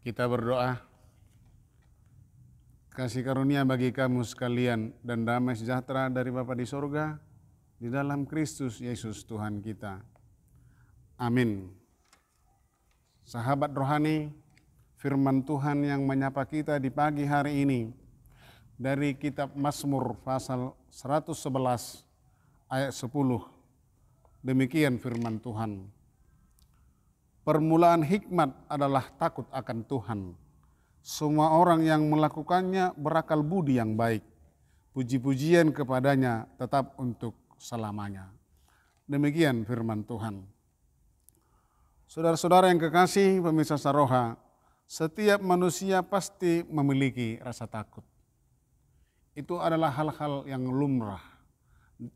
Kita berdoa, kasih karunia bagi kamu sekalian dan damai sejahtera dari Bapa di sorga di dalam Kristus Yesus Tuhan kita. Amin. Sahabat rohani, firman Tuhan yang menyapa kita di pagi hari ini dari kitab Mazmur pasal 111 ayat 10. Demikian firman Tuhan. Permulaan hikmat adalah takut akan Tuhan. Semua orang yang melakukannya berakal budi yang baik. Puji-pujian kepadanya tetap untuk selamanya. Demikian firman Tuhan. Saudara-saudara yang kekasih, pemirsa Saroha, setiap manusia pasti memiliki rasa takut. Itu adalah hal-hal yang lumrah.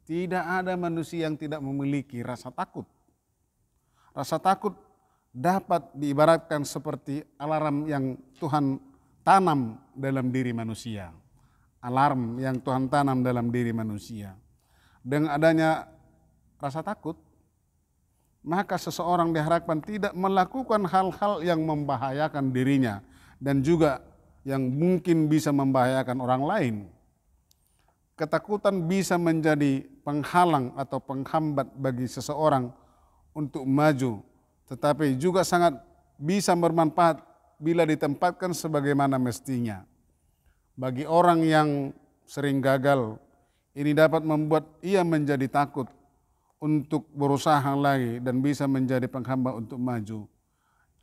Tidak ada manusia yang tidak memiliki rasa takut. Rasa takut dapat diibaratkan seperti alarm yang Tuhan tanam dalam diri manusia. Alarm yang Tuhan tanam dalam diri manusia. Dengan adanya rasa takut, maka seseorang diharapkan tidak melakukan hal-hal yang membahayakan dirinya dan juga yang mungkin bisa membahayakan orang lain. Ketakutan bisa menjadi penghalang atau penghambat bagi seseorang untuk maju tetapi juga sangat bisa bermanfaat bila ditempatkan sebagaimana mestinya. Bagi orang yang sering gagal, ini dapat membuat ia menjadi takut untuk berusaha lagi dan bisa menjadi penghambat untuk maju.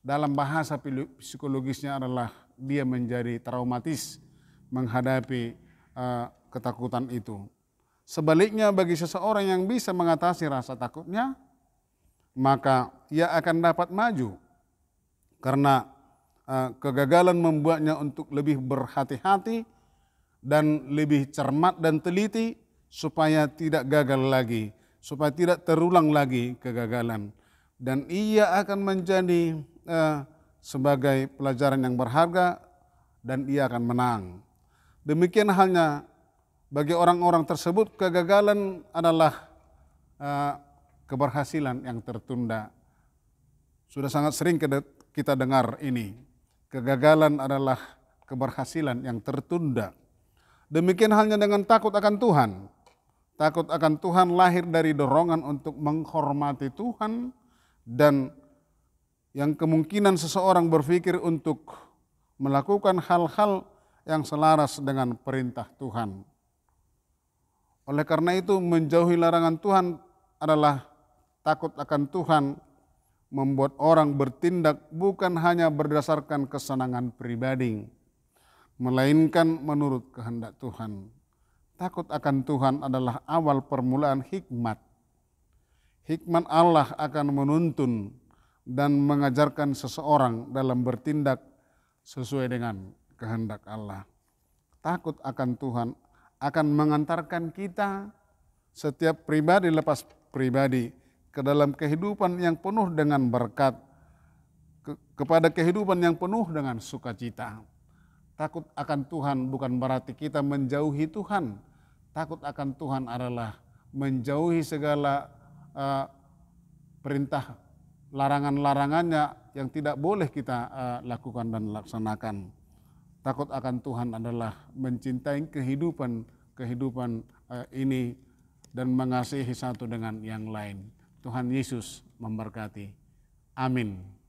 Dalam bahasa psikologisnya adalah dia menjadi traumatis menghadapi uh, ketakutan itu. Sebaliknya bagi seseorang yang bisa mengatasi rasa takutnya, maka ia akan dapat maju karena uh, kegagalan membuatnya untuk lebih berhati-hati dan lebih cermat dan teliti supaya tidak gagal lagi, supaya tidak terulang lagi kegagalan dan ia akan menjadi uh, sebagai pelajaran yang berharga dan ia akan menang. Demikian halnya bagi orang-orang tersebut kegagalan adalah uh, keberhasilan yang tertunda. Sudah sangat sering kita dengar ini, kegagalan adalah keberhasilan yang tertunda. Demikian halnya dengan takut akan Tuhan. Takut akan Tuhan lahir dari dorongan untuk menghormati Tuhan dan yang kemungkinan seseorang berpikir untuk melakukan hal-hal yang selaras dengan perintah Tuhan. Oleh karena itu menjauhi larangan Tuhan adalah takut akan Tuhan membuat orang bertindak bukan hanya berdasarkan kesenangan pribadi, melainkan menurut kehendak Tuhan. Takut akan Tuhan adalah awal permulaan hikmat. Hikmat Allah akan menuntun dan mengajarkan seseorang dalam bertindak sesuai dengan kehendak Allah. Takut akan Tuhan akan mengantarkan kita setiap pribadi lepas pribadi ke dalam kehidupan yang penuh dengan berkat, ke, kepada kehidupan yang penuh dengan sukacita. Takut akan Tuhan bukan berarti kita menjauhi Tuhan. Takut akan Tuhan adalah menjauhi segala uh, perintah larangan-larangannya yang tidak boleh kita uh, lakukan dan laksanakan. Takut akan Tuhan adalah mencintai kehidupan kehidupan uh, ini dan mengasihi satu dengan yang lain. Tuhan Yesus memberkati. Amin.